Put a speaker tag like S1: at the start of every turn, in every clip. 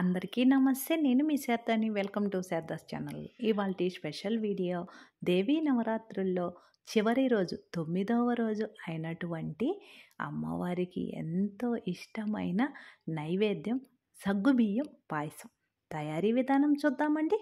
S1: అందరికీ నమస్తే నేను మీ శారదాని వెల్కమ్ టు శారదాస్ ఛానల్ ఇవాళ స్పెషల్ వీడియో దేవీ నవరాత్రుల్లో చివరి రోజు తొమ్మిదవ రోజు అయినటువంటి అమ్మవారికి ఎంతో ఇష్టమైన నైవేద్యం సగ్గుబియ్యం పాయసం తయారీ విధానం చూద్దామండి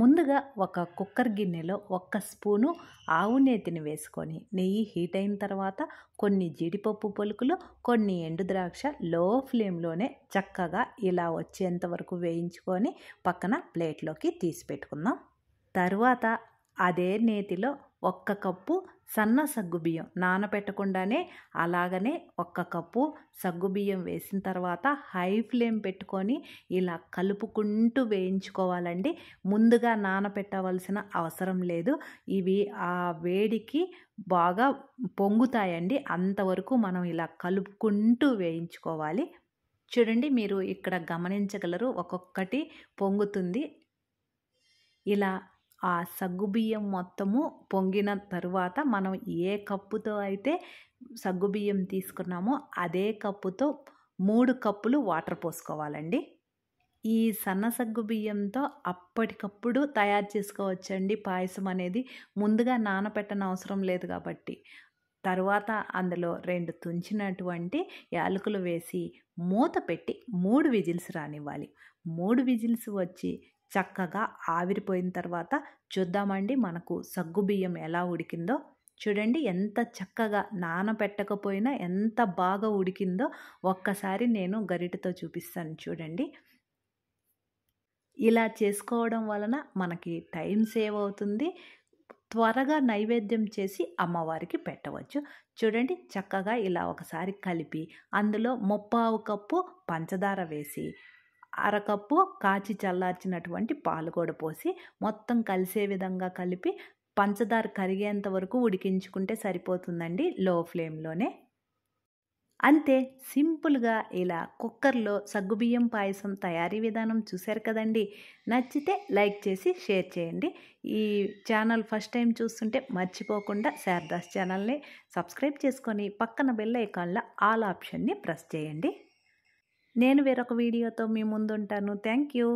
S1: ముందుగా ఒక కుక్కర్ గిన్నెలో ఒక్క స్పూను ఆవు నేతిని వేసుకొని నెయ్యి హీట్ అయిన తర్వాత కొన్ని జీడిపప్పు పొలుకులు కొన్ని ఎండు ద్రాక్ష లో ఫ్లేమ్లోనే చక్కగా ఇలా వచ్చేంత వరకు వేయించుకొని పక్కన ప్లేట్లోకి తీసి పెట్టుకుందాం తర్వాత అదే నేతిలో ఒక్క కప్పు సన్న సగ్గుబియ్యం నానబెట్టకుండానే అలాగనే ఒక్క కప్పు సగ్గుబియ్యం వేసిన తర్వాత హై ఫ్లేమ్ పెట్టుకొని ఇలా కలుపుకుంటూ వేయించుకోవాలండి ముందుగా నానబెట్టవలసిన అవసరం లేదు ఇవి ఆ వేడికి బాగా పొంగుతాయండి అంతవరకు మనం ఇలా కలుపుకుంటూ వేయించుకోవాలి చూడండి మీరు ఇక్కడ గమనించగలరు ఒక్కొక్కటి పొంగుతుంది ఇలా ఆ సగ్గుబియ్యం మొత్తము పొంగిన తరువాత మనం ఏ కప్పుతో అయితే సగ్గుబియ్యం తీసుకున్నామో అదే కప్పుతో మూడు కప్పులు వాటర్ పోసుకోవాలండి ఈ సన్న సగ్గు బియ్యంతో అప్పటికప్పుడు తయారు చేసుకోవచ్చండి పాయసం అనేది ముందుగా నానపెట్టని అవసరం లేదు కాబట్టి తర్వాత అందులో రెండు తుంచినటువంటి యాలకులు వేసి మూత పెట్టి మూడు విజిల్స్ రానివ్వాలి మూడు విజిల్స్ వచ్చి చక్కగా ఆవిరిపోయిన తర్వాత చూద్దామండి మనకు సగ్గుబియ్యం ఎలా ఉడికిందో చూడండి ఎంత చక్కగా నానబెట్టకపోయినా ఎంత బాగా ఉడికిందో ఒక్కసారి నేను గరిటతో చూపిస్తాను చూడండి ఇలా చేసుకోవడం వలన మనకి టైం సేవ్ అవుతుంది త్వరగా నైవేద్యం చేసి అమ్మవారికి పెట్టవచ్చు చూడండి చక్కగా ఇలా ఒకసారి కలిపి అందులో ముప్పావు కప్పు పంచదార వేసి అరకప్పు కాచి చల్లార్చినటువంటి పాలు కూడా పోసి మొత్తం కలిసే విధంగా కలిపి పంచదార కరిగేంత వరకు ఉడికించుకుంటే సరిపోతుందండి లో ఫ్లేమ్లోనే అంతే సింపుల్గా ఇలా కుక్కర్లో సగ్గుబియ్యం పాయసం తయారీ విధానం చూశారు కదండి నచ్చితే లైక్ చేసి షేర్ చేయండి ఈ ఛానల్ ఫస్ట్ టైం చూస్తుంటే మర్చిపోకుండా శారదాస్ ఛానల్ని సబ్స్క్రైబ్ చేసుకొని పక్కన బెల్ ఐకాన్లో ఆల్ ఆప్షన్ని ప్రెస్ చేయండి నేను వేరొక వీడియోతో మీ ముందుంటాను థ్యాంక్ యూ